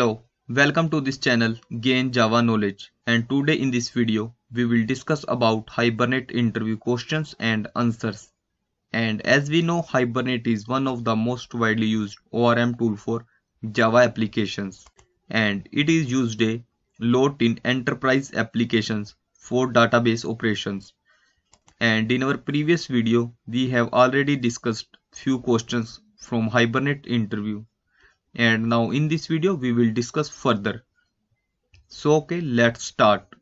Hello, welcome to this channel Gain Java Knowledge and today in this video we will discuss about Hibernate interview questions and answers. And as we know Hibernate is one of the most widely used ORM tool for Java applications and it is used a lot in enterprise applications for database operations. And in our previous video we have already discussed few questions from Hibernate interview and now in this video we will discuss further so okay let's start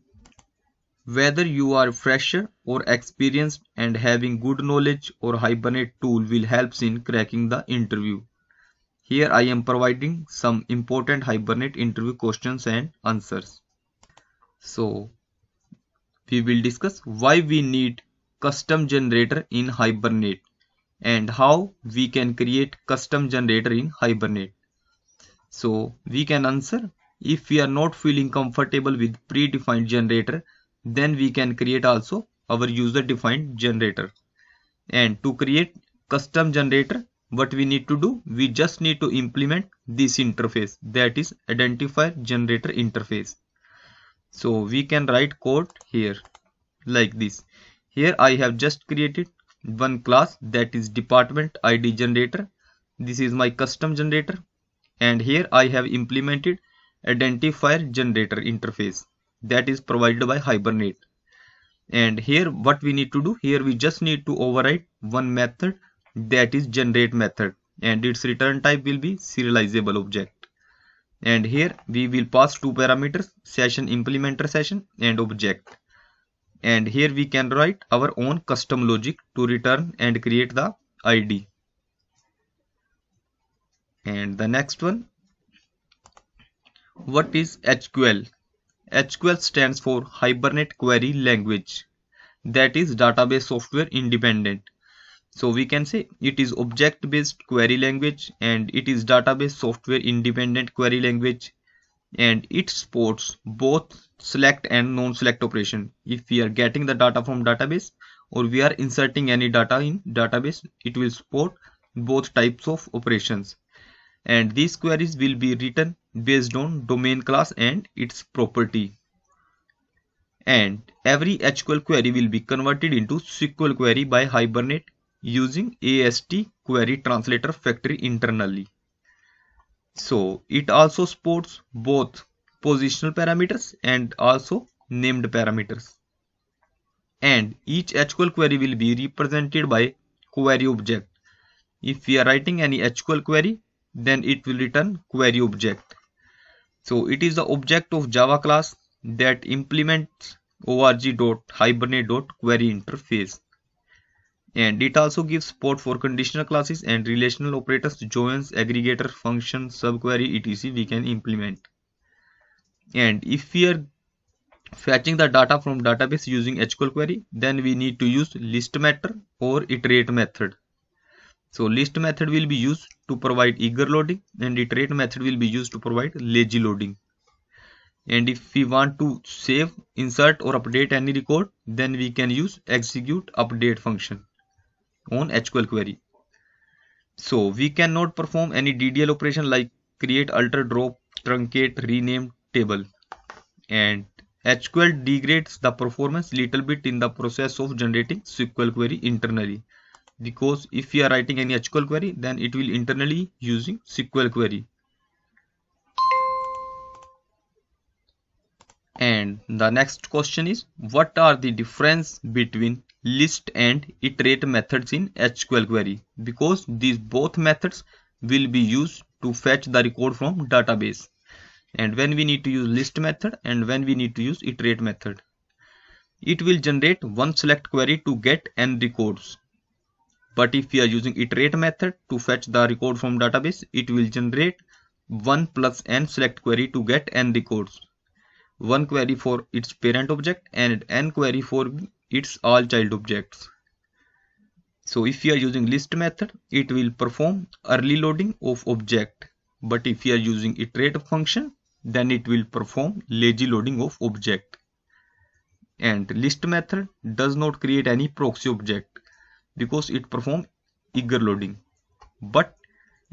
whether you are fresher or experienced and having good knowledge or hibernate tool will helps in cracking the interview here i am providing some important hibernate interview questions and answers so we will discuss why we need custom generator in hibernate and how we can create custom generator in hibernate so we can answer if we are not feeling comfortable with predefined generator then we can create also our user defined generator and to create custom generator what we need to do we just need to implement this interface that is identifier generator interface so we can write code here like this here i have just created one class that is department id generator this is my custom generator and here I have implemented identifier generator interface that is provided by Hibernate and here what we need to do here we just need to override one method that is generate method and its return type will be serializable object and here we will pass two parameters session implementer session and object and here we can write our own custom logic to return and create the id and the next one what is HQL HQL stands for Hibernate Query Language that is database software independent so we can say it is object based query language and it is database software independent query language and it supports both select and non-select operation if we are getting the data from database or we are inserting any data in database it will support both types of operations and these queries will be written based on domain class and its property and every HQL query will be converted into SQL query by Hibernate using AST query translator factory internally. So it also supports both positional parameters and also named parameters. And each HQL query will be represented by query object. If we are writing any HQL query, then it will return query object so it is the object of java class that implements org.hibernate.query interface and it also gives support for conditional classes and relational operators joins aggregator function subquery etc we can implement and if we are fetching the data from database using SQL query then we need to use list method or iterate method so list method will be used to provide eager loading and iterate method will be used to provide lazy loading. And if we want to save, insert or update any record, then we can use execute update function on SQL query. So we cannot perform any DDL operation like create, alter, drop, truncate, rename table. And SQL degrades the performance little bit in the process of generating SQL query internally because if you are writing any HQL query then it will internally using SQL query and the next question is what are the difference between list and iterate methods in HQL query because these both methods will be used to fetch the record from database and when we need to use list method and when we need to use iterate method it will generate one select query to get n records but if we are using iterate method to fetch the record from database, it will generate 1 plus n select query to get n records. One query for its parent object and n query for its all child objects. So if we are using list method, it will perform early loading of object. But if we are using iterate function, then it will perform lazy loading of object. And list method does not create any proxy object because it perform eager loading but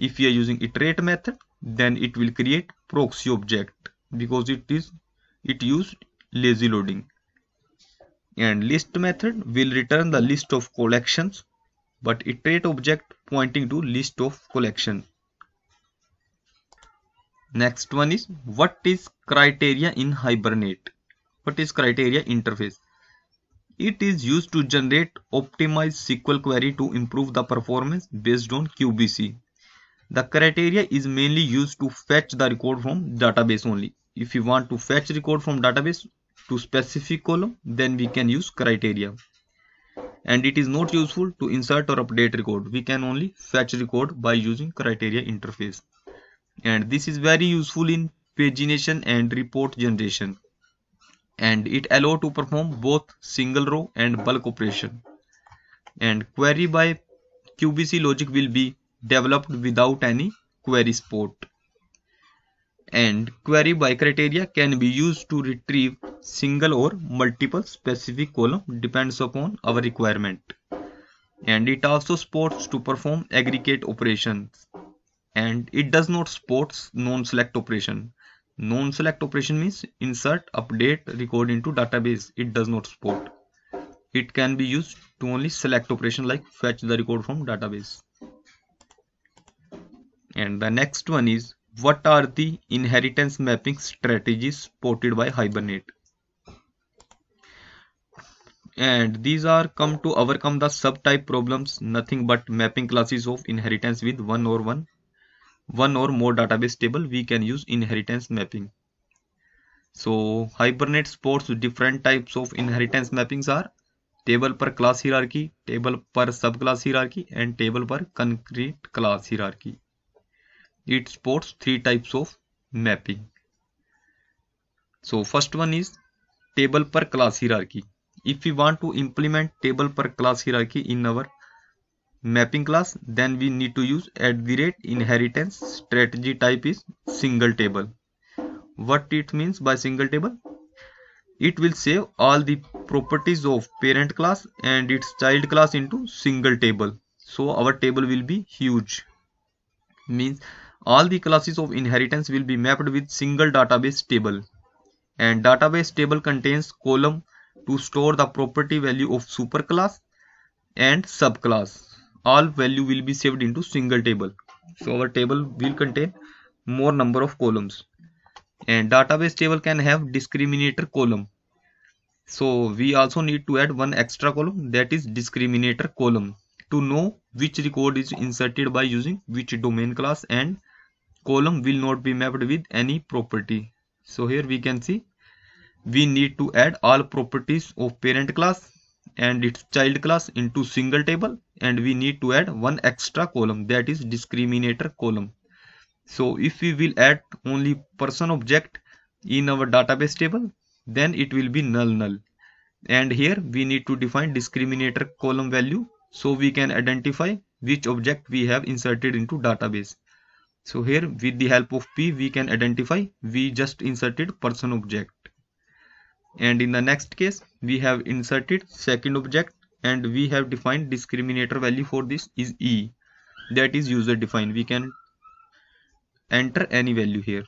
if we are using iterate method then it will create proxy object because it is it used lazy loading and list method will return the list of collections but iterate object pointing to list of collection next one is what is criteria in hibernate what is criteria interface it is used to generate optimized SQL query to improve the performance based on QBC. The criteria is mainly used to fetch the record from database only. If you want to fetch record from database to specific column, then we can use criteria. And it is not useful to insert or update record. We can only fetch record by using criteria interface. And this is very useful in pagination and report generation and it allow to perform both single row and bulk operation and query by QBC logic will be developed without any query support and query by criteria can be used to retrieve single or multiple specific column depends upon our requirement and it also supports to perform aggregate operations and it does not support non-select operation Non-select operation means insert, update, record into database. It does not support. It can be used to only select operation like fetch the record from database. And the next one is what are the inheritance mapping strategies supported by Hibernate? and these are come to overcome the subtype problems nothing but mapping classes of inheritance with one or one one or more database table we can use inheritance mapping so hibernate supports different types of inheritance mappings are table per class hierarchy table per subclass hierarchy and table per concrete class hierarchy it supports three types of mapping so first one is table per class hierarchy if we want to implement table per class hierarchy in our mapping class then we need to use at the rate inheritance strategy type is single table what it means by single table it will save all the properties of parent class and its child class into single table so our table will be huge means all the classes of inheritance will be mapped with single database table and database table contains column to store the property value of superclass and subclass all value will be saved into single table so our table will contain more number of columns and database table can have discriminator column so we also need to add one extra column that is discriminator column to know which record is inserted by using which domain class and column will not be mapped with any property so here we can see we need to add all properties of parent class and its child class into single table and we need to add one extra column that is discriminator column so if we will add only person object in our database table then it will be null null and here we need to define discriminator column value so we can identify which object we have inserted into database so here with the help of p we can identify we just inserted person object and in the next case we have inserted second object and we have defined discriminator value for this is e that is user defined we can enter any value here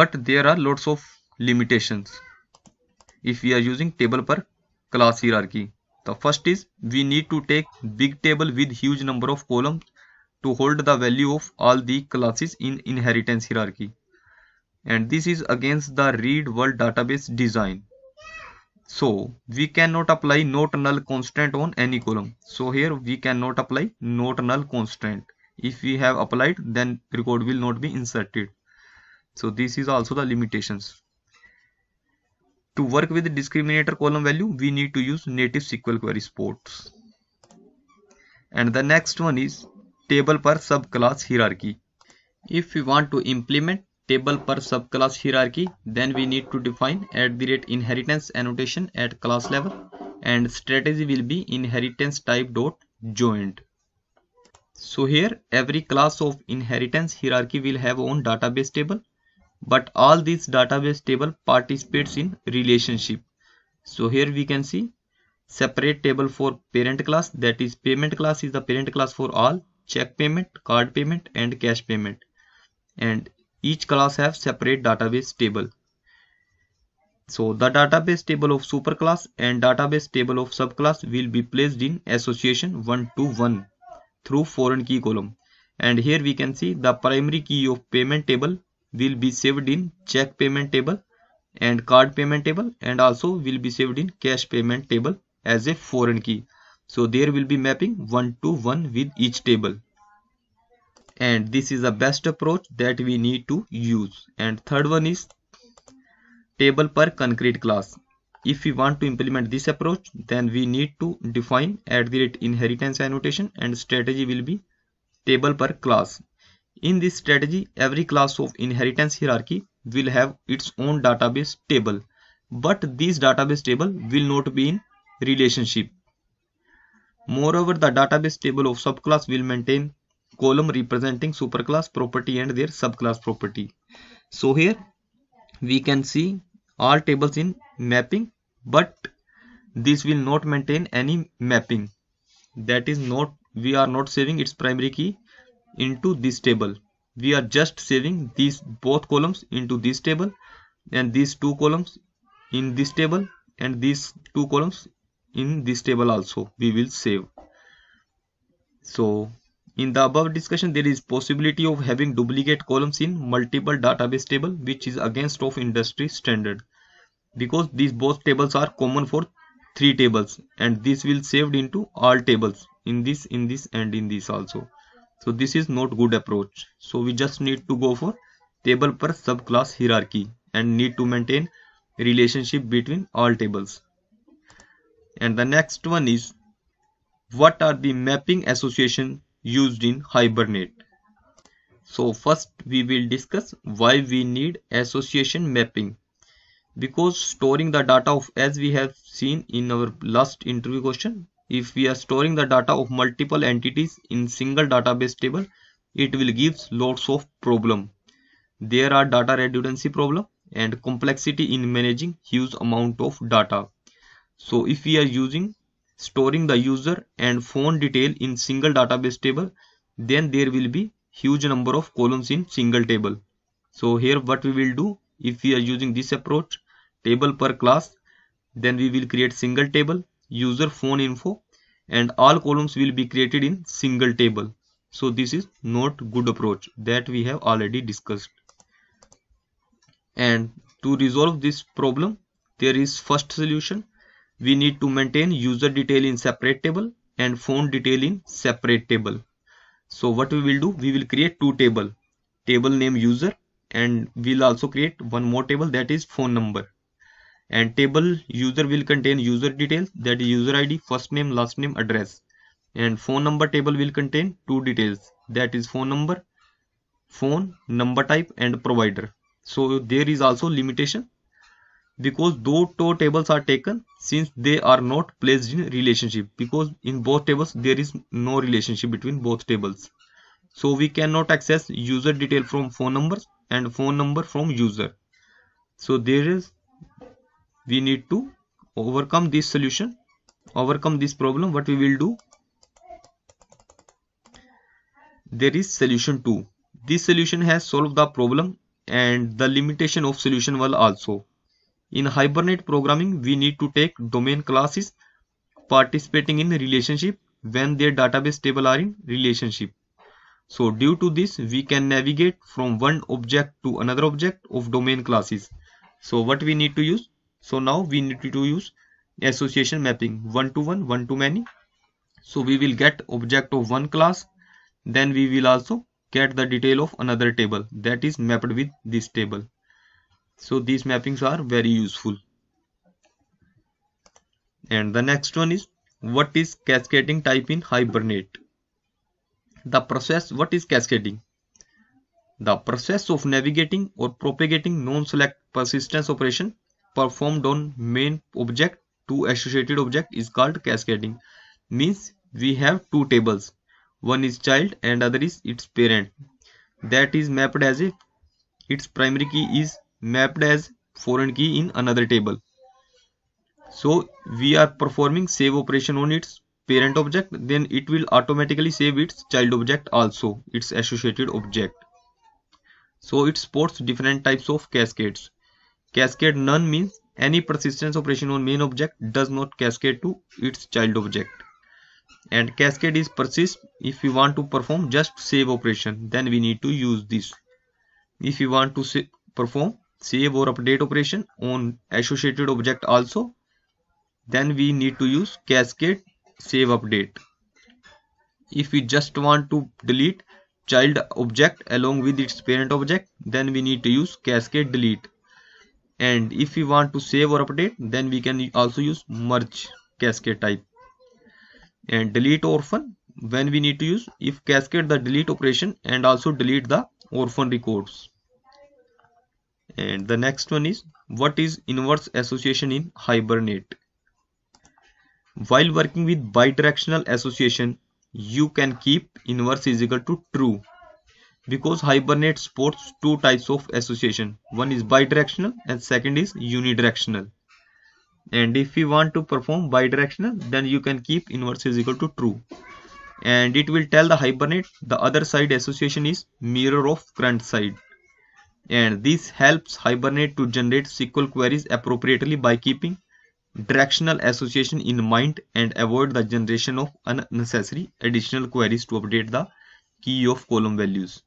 but there are lots of limitations if we are using table per class hierarchy the first is we need to take big table with huge number of columns to hold the value of all the classes in inheritance hierarchy and this is against the read world database design so we cannot apply not null constraint on any column. So here we cannot apply not null constraint. If we have applied then record will not be inserted. So this is also the limitations. To work with discriminator column value we need to use native SQL query supports. And the next one is table per subclass hierarchy. If we want to implement table per subclass hierarchy then we need to define at the rate inheritance annotation at class level and strategy will be inheritance type dot joined so here every class of inheritance hierarchy will have own database table but all this database table participates in relationship so here we can see separate table for parent class that is payment class is the parent class for all check payment card payment and cash payment and each class have separate database table. So the database table of superclass and database table of subclass will be placed in association 1 to 1 through foreign key column. And here we can see the primary key of payment table will be saved in check payment table and card payment table and also will be saved in cash payment table as a foreign key. So there will be mapping 1 to 1 with each table and this is the best approach that we need to use and third one is table per concrete class if we want to implement this approach then we need to define at the rate inheritance annotation and strategy will be table per class in this strategy every class of inheritance hierarchy will have its own database table but this database table will not be in relationship moreover the database table of subclass will maintain column representing superclass property and their subclass property so here we can see all tables in mapping but this will not maintain any mapping that is not we are not saving its primary key into this table we are just saving these both columns into this table and these two columns in this table and these two columns in this table also we will save so in the above discussion, there is possibility of having duplicate columns in multiple database table which is against of industry standard because these both tables are common for three tables and this will saved into all tables in this in this and in this also so this is not good approach so we just need to go for table per subclass hierarchy and need to maintain relationship between all tables and the next one is what are the mapping association used in Hibernate. So first we will discuss why we need association mapping. Because storing the data of as we have seen in our last interview question, if we are storing the data of multiple entities in single database table, it will give lots of problem. There are data redundancy problem and complexity in managing huge amount of data. So if we are using storing the user and phone detail in single database table then there will be huge number of columns in single table so here what we will do if we are using this approach table per class then we will create single table user phone info and all columns will be created in single table so this is not good approach that we have already discussed and to resolve this problem there is first solution we need to maintain user detail in separate table and phone detail in separate table so what we will do we will create two table table name user and we'll also create one more table that is phone number and table user will contain user details that is user id first name last name address and phone number table will contain two details that is phone number phone number type and provider so there is also limitation because though two tables are taken since they are not placed in relationship because in both tables there is no relationship between both tables so we cannot access user detail from phone numbers and phone number from user so there is we need to overcome this solution overcome this problem what we will do there is solution 2 this solution has solved the problem and the limitation of solution will also in hibernate programming, we need to take domain classes participating in relationship when their database table are in relationship. So due to this, we can navigate from one object to another object of domain classes. So what we need to use? So now we need to use association mapping one to one, one to many. So we will get object of one class. Then we will also get the detail of another table that is mapped with this table so these mappings are very useful and the next one is what is cascading type in hibernate the process what is cascading the process of navigating or propagating non-select persistence operation performed on main object to associated object is called cascading means we have two tables one is child and other is its parent that is mapped as if its primary key is mapped as foreign key in another table. So we are performing save operation on its parent object then it will automatically save its child object also its associated object. So it supports different types of cascades. Cascade none means any persistence operation on main object does not cascade to its child object and cascade is persist if we want to perform just save operation then we need to use this if we want to perform save or update operation on associated object also then we need to use cascade save update if we just want to delete child object along with its parent object then we need to use cascade delete and if we want to save or update then we can also use merge cascade type and delete orphan when we need to use if cascade the delete operation and also delete the orphan records and the next one is what is inverse association in hibernate while working with bidirectional association you can keep inverse is equal to true because hibernate supports two types of association one is bidirectional and second is unidirectional and if you want to perform bidirectional then you can keep inverse is equal to true and it will tell the hibernate the other side association is mirror of current side and this helps Hibernate to generate SQL queries appropriately by keeping directional association in mind and avoid the generation of unnecessary additional queries to update the key of column values.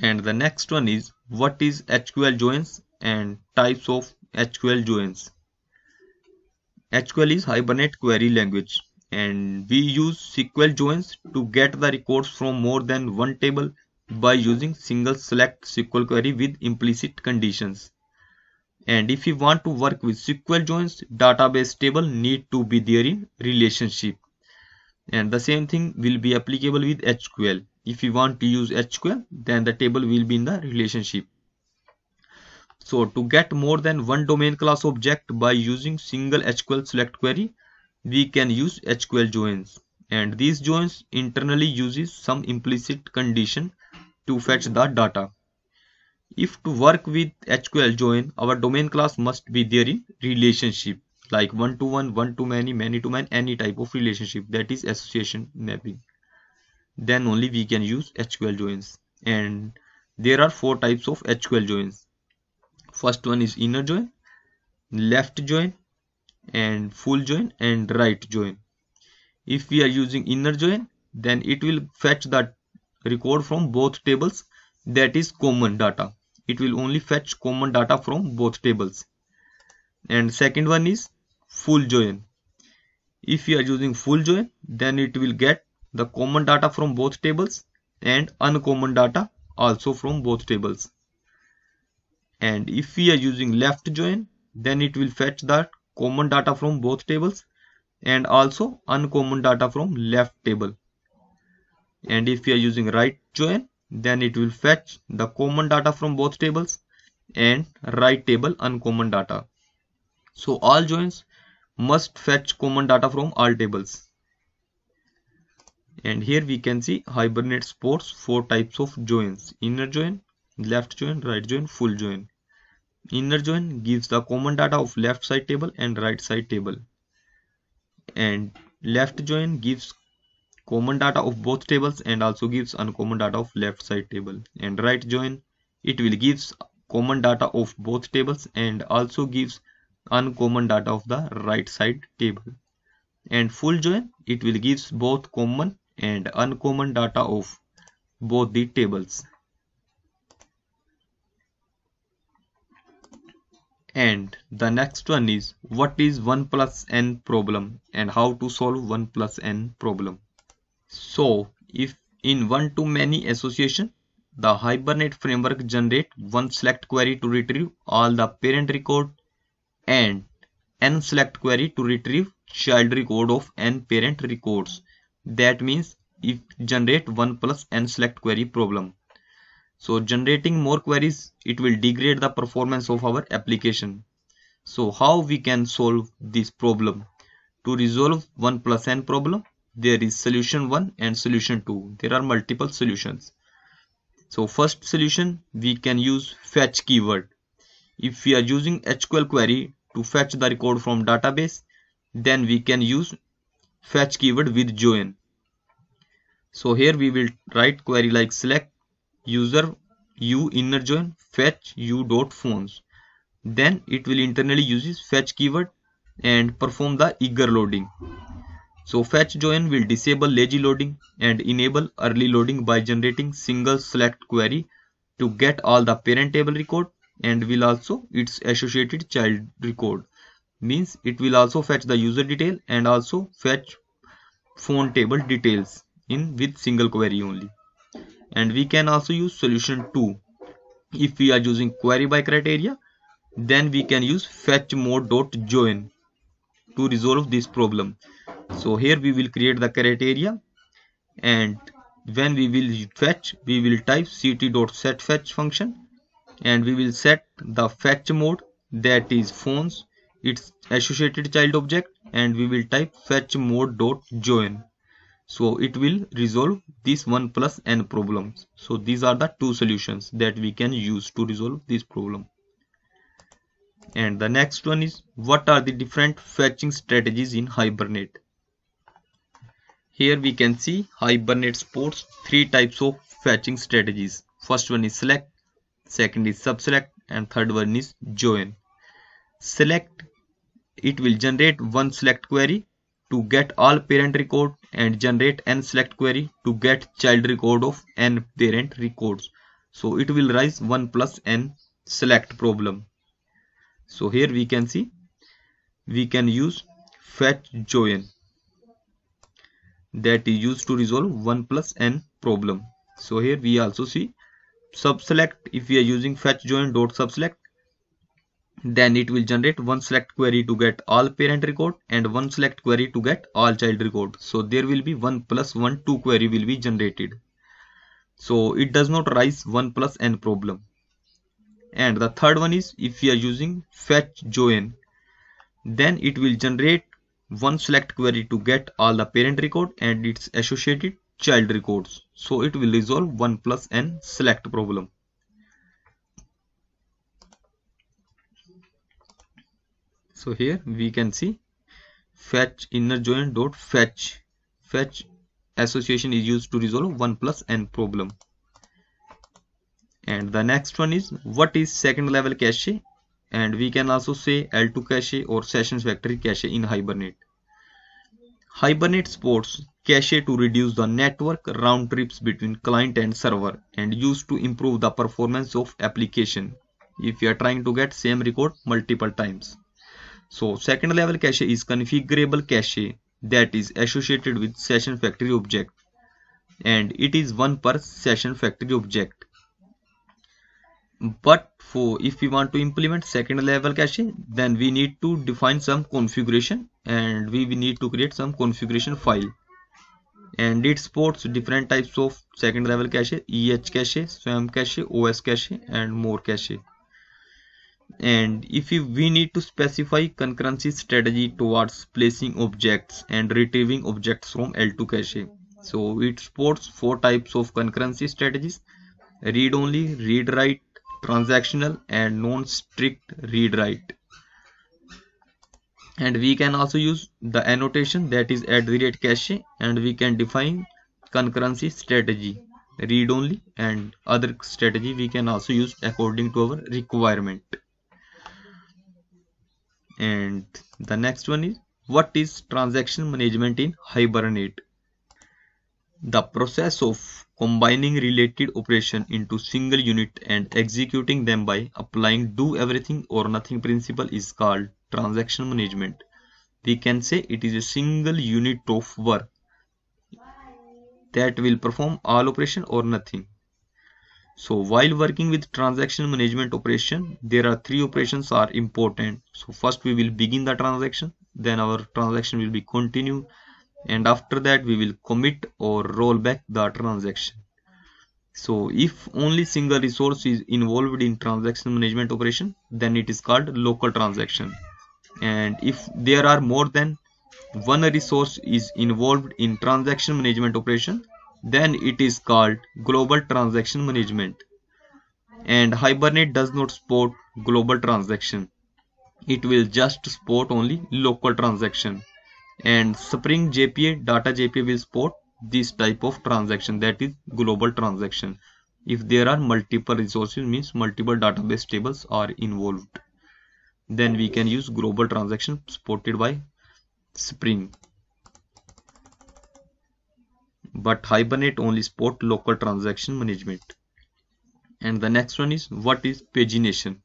And the next one is what is HQL joins and types of HQL joins. HQL is Hibernate Query Language and we use SQL joins to get the records from more than one table by using single select SQL query with implicit conditions. And if we want to work with SQL joins, database table need to be there in relationship. And the same thing will be applicable with SQL. If we want to use SQL, then the table will be in the relationship. So to get more than one domain class object by using single SQL select query, we can use SQL joins and these joins internally uses some implicit condition to fetch the data. If to work with SQL join, our domain class must be there in relationship like one to one, one to many, many to many, any type of relationship that is association mapping. Then only we can use SQL joins and there are four types of SQL joins. First one is inner join, left join, and full join and right join if we are using inner join then it will fetch that record from both tables that is common data it will only fetch common data from both tables and second one is full join if we are using full join then it will get the common data from both tables and uncommon data also from both tables and if we are using left join then it will fetch that common data from both tables and also uncommon data from left table and if you are using right join then it will fetch the common data from both tables and right table uncommon data so all joins must fetch common data from all tables and here we can see hibernate supports four types of joins inner join left join right join full join inner join gives the common data of left side table and right side table and left join gives common data of both tables and also gives uncommon data of left side table and right join it will gives common data of both tables and also gives uncommon data of the right side table and full join it will gives both common and uncommon data of both the tables And the next one is what is 1 plus n problem and how to solve 1 plus n problem. So if in one to many association, the Hibernate framework generate one select query to retrieve all the parent record and n select query to retrieve child record of n parent records. That means it generate 1 plus n select query problem so generating more queries it will degrade the performance of our application so how we can solve this problem to resolve 1 plus n problem there is solution 1 and solution 2 there are multiple solutions so first solution we can use fetch keyword if we are using SQL query to fetch the record from database then we can use fetch keyword with join so here we will write query like select user u inner join fetch u dot phones then it will internally uses fetch keyword and perform the eager loading so fetch join will disable lazy loading and enable early loading by generating single select query to get all the parent table record and will also its associated child record means it will also fetch the user detail and also fetch phone table details in with single query only and we can also use solution 2 if we are using query by criteria then we can use fetch mode dot join to resolve this problem so here we will create the criteria and when we will fetch we will type ct dot set fetch function and we will set the fetch mode that is phones its associated child object and we will type fetch mode dot join so it will resolve this 1 plus n problems so these are the two solutions that we can use to resolve this problem and the next one is what are the different fetching strategies in hibernate here we can see hibernate supports three types of fetching strategies first one is select second is subselect and third one is join select it will generate one select query to get all parent record and generate n select query to get child record of n parent records so it will rise 1 plus n select problem so here we can see we can use fetch join that is used to resolve 1 plus n problem so here we also see subselect if we are using fetch join dot subselect then it will generate one select query to get all parent record and one select query to get all child record so there will be 1 plus 1 2 query will be generated so it does not rise 1 plus n problem and the third one is if we are using fetch join then it will generate one select query to get all the parent record and its associated child records so it will resolve 1 plus n select problem so here we can see fetch inner join dot fetch fetch association is used to resolve 1 plus n problem and the next one is what is second level cache and we can also say L2 cache or sessions factory cache in Hibernate. Hibernate supports cache to reduce the network round trips between client and server and used to improve the performance of application if you are trying to get same record multiple times. So second level cache is configurable cache that is associated with session factory object and it is one per session factory object but for if we want to implement second level cache then we need to define some configuration and we, we need to create some configuration file and it supports different types of second level cache eh cache swam cache os cache and more cache and if we need to specify concurrency strategy towards placing objects and retrieving objects from L2 cache so it supports four types of concurrency strategies read only read write transactional and non strict read write and we can also use the annotation that is at the rate cache and we can define concurrency strategy read only and other strategy we can also use according to our requirement and the next one is what is transaction management in hibernate the process of combining related operation into single unit and executing them by applying do everything or nothing principle is called transaction management we can say it is a single unit of work that will perform all operation or nothing so while working with transaction management operation there are three operations are important so first we will begin the transaction then our transaction will be continued and after that we will commit or roll back the transaction so if only single resource is involved in transaction management operation then it is called local transaction and if there are more than one resource is involved in transaction management operation then it is called global transaction management and hibernate does not support global transaction it will just support only local transaction and spring jpa data jpa will support this type of transaction that is global transaction if there are multiple resources means multiple database tables are involved then we can use global transaction supported by spring but Hibernate only support local transaction management. And the next one is what is pagination?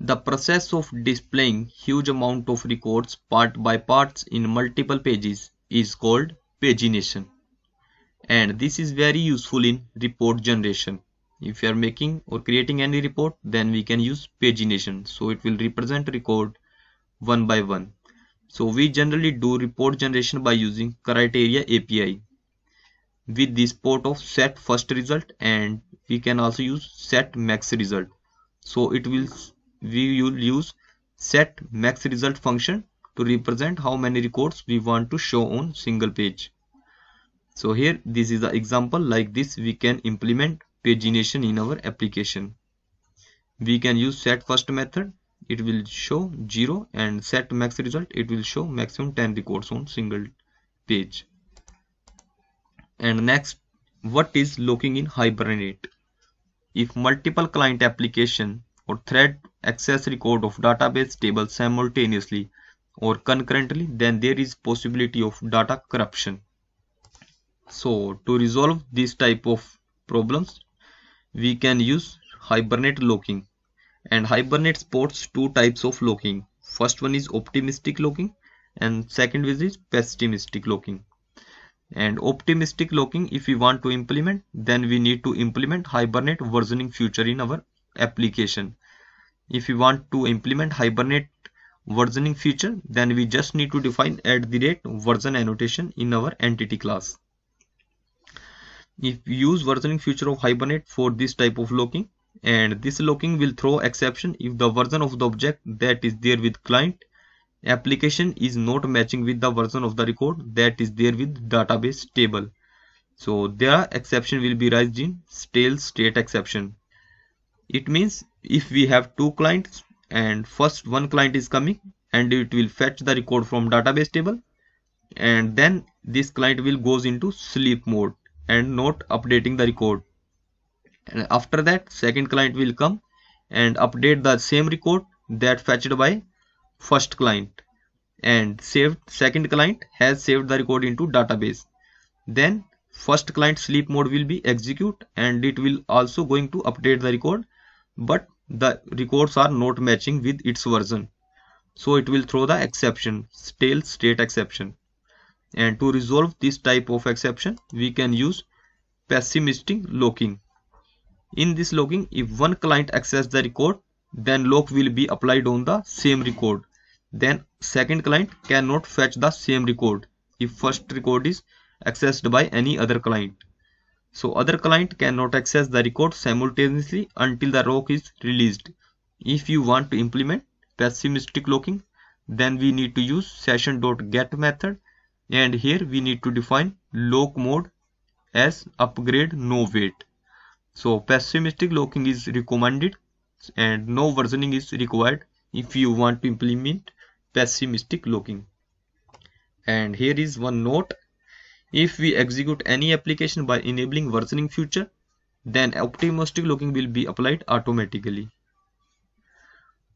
The process of displaying huge amount of records part by parts in multiple pages is called pagination. And this is very useful in report generation. If you are making or creating any report, then we can use pagination. So it will represent record one by one so we generally do report generation by using criteria API with this port of set first result and we can also use set max result. So it will we will use set max result function to represent how many records we want to show on single page. So here this is the example like this we can implement pagination in our application. We can use set first method it will show 0 and set max result it will show maximum 10 records on single page and next what is locking in hibernate if multiple client application or thread access record of database table simultaneously or concurrently then there is possibility of data corruption so to resolve this type of problems we can use hibernate locking and hibernate sports two types of locking first one is optimistic locking and second one is pessimistic locking and optimistic locking if we want to implement then we need to implement hibernate versioning feature in our application if we want to implement hibernate versioning feature then we just need to define at the rate version annotation in our entity class if we use versioning feature of hibernate for this type of locking and this locking will throw exception if the version of the object that is there with client application is not matching with the version of the record that is there with database table. So there exception will be raised in stale state exception. It means if we have two clients and first one client is coming and it will fetch the record from database table and then this client will goes into sleep mode and not updating the record and after that second client will come and update the same record that fetched by first client and saved second client has saved the record into database then first client sleep mode will be execute and it will also going to update the record but the records are not matching with its version so it will throw the exception stale state exception and to resolve this type of exception we can use pessimistic locking in this logging, if one client access the record, then lock will be applied on the same record. Then second client cannot fetch the same record if first record is accessed by any other client. So other client cannot access the record simultaneously until the lock is released. If you want to implement pessimistic locking, then we need to use session.get method and here we need to define lock mode as upgrade no wait so pessimistic locking is recommended and no versioning is required if you want to implement pessimistic locking and here is one note if we execute any application by enabling versioning feature then optimistic locking will be applied automatically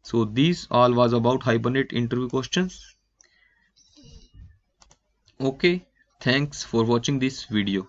so these all was about hibernate interview questions okay thanks for watching this video